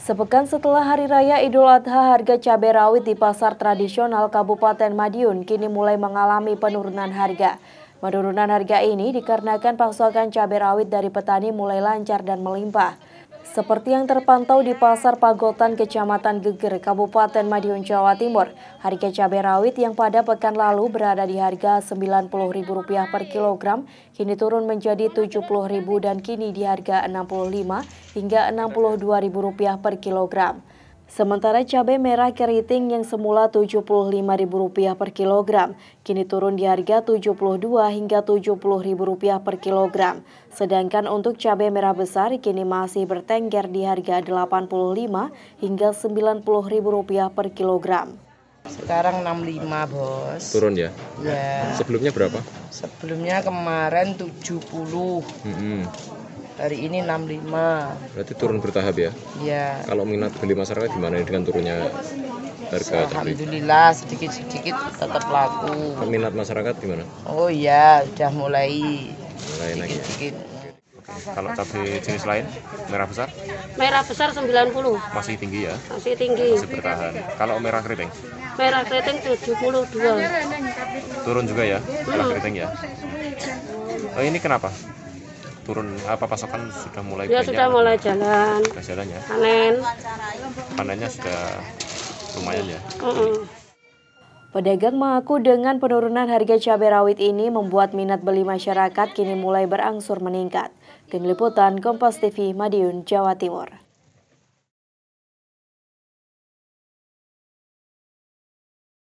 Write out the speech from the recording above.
Sepekan setelah Hari Raya Idul Adha, harga cabai rawit di pasar tradisional Kabupaten Madiun kini mulai mengalami penurunan harga. Penurunan harga ini dikarenakan pasokan cabai rawit dari petani mulai lancar dan melimpah. Seperti yang terpantau di Pasar Pagotan, Kecamatan Geger, Kabupaten Madiun, Jawa Timur, harga cabai rawit yang pada pekan lalu berada di harga Rp90.000 per kilogram, kini turun menjadi Rp70.000 dan kini di harga rp lima hingga Rp62.000 per kilogram. Sementara cabai merah keriting yang semula Rp75.000 per kilogram, kini turun di harga Rp72 hingga Rp70.000 per kilogram. Sedangkan untuk cabai merah besar kini masih bertengger di harga Rp85 hingga Rp90.000 per kilogram. Sekarang 65, Bos. Turun ya? Ya. Sebelumnya berapa? Sebelumnya kemarin 70. Mm -hmm hari ini 65 berarti turun bertahap ya iya kalau minat beli masyarakat gimana dengan turunnya harga Alhamdulillah sedikit-sedikit tetap laku minat masyarakat gimana oh iya udah mulai mulai naik ya. sedikit kalau cabai jenis lain, merah besar? Merah besar 90. Masih tinggi ya? Masih tinggi. Masih bertahan. Kalau merah keriting? Merah keriting 72. Turun juga ya, merah hmm. keriting ya? Oh, ini kenapa? turun apa pasokan sudah mulai ya, banyak. sudah mulai jalan. Sudah jalan ya. Panen. Panennya sudah lumayan ya. Mm -mm. Pedagang mengaku dengan penurunan harga cabai rawit ini membuat minat beli masyarakat kini mulai berangsur meningkat. Tim Liputan Kompas TV Madiun, Jawa Timur.